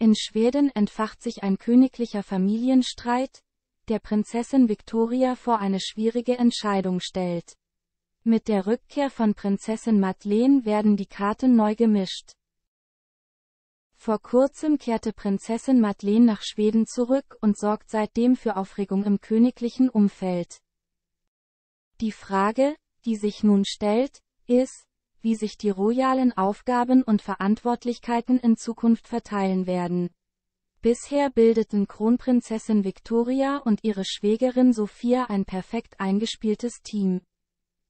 In Schweden entfacht sich ein königlicher Familienstreit, der Prinzessin Victoria vor eine schwierige Entscheidung stellt. Mit der Rückkehr von Prinzessin Madeleine werden die Karten neu gemischt. Vor kurzem kehrte Prinzessin Madeleine nach Schweden zurück und sorgt seitdem für Aufregung im königlichen Umfeld. Die Frage, die sich nun stellt, ist, wie sich die royalen Aufgaben und Verantwortlichkeiten in Zukunft verteilen werden. Bisher bildeten Kronprinzessin Victoria und ihre Schwägerin Sophia ein perfekt eingespieltes Team.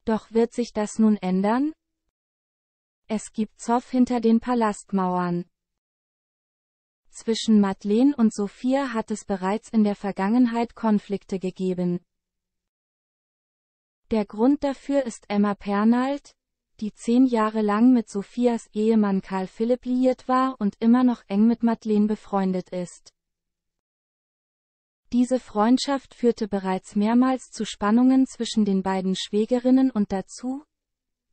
Doch wird sich das nun ändern? Es gibt Zoff hinter den Palastmauern. Zwischen Madeleine und Sophia hat es bereits in der Vergangenheit Konflikte gegeben. Der Grund dafür ist Emma Pernald, die zehn Jahre lang mit Sophias Ehemann Karl Philipp liiert war und immer noch eng mit Madeleine befreundet ist. Diese Freundschaft führte bereits mehrmals zu Spannungen zwischen den beiden Schwägerinnen und dazu,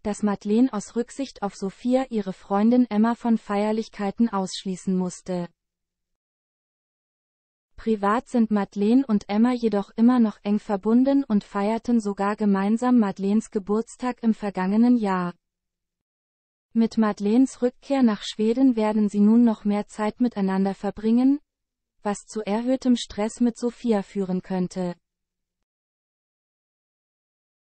dass Madeleine aus Rücksicht auf Sophia ihre Freundin Emma von Feierlichkeiten ausschließen musste. Privat sind Madeleine und Emma jedoch immer noch eng verbunden und feierten sogar gemeinsam Madeleines Geburtstag im vergangenen Jahr. Mit Madeleines Rückkehr nach Schweden werden sie nun noch mehr Zeit miteinander verbringen, was zu erhöhtem Stress mit Sophia führen könnte.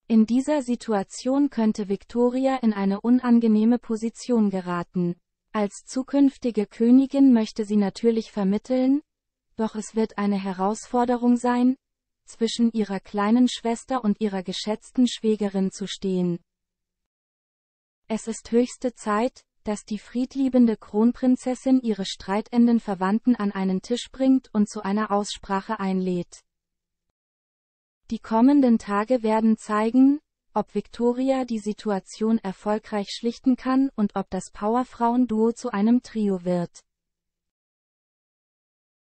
In dieser Situation könnte Victoria in eine unangenehme Position geraten. Als zukünftige Königin möchte sie natürlich vermitteln, doch es wird eine Herausforderung sein, zwischen ihrer kleinen Schwester und ihrer geschätzten Schwägerin zu stehen. Es ist höchste Zeit, dass die friedliebende Kronprinzessin ihre streitenden Verwandten an einen Tisch bringt und zu einer Aussprache einlädt. Die kommenden Tage werden zeigen, ob Victoria die Situation erfolgreich schlichten kann und ob das Powerfrauen-Duo zu einem Trio wird.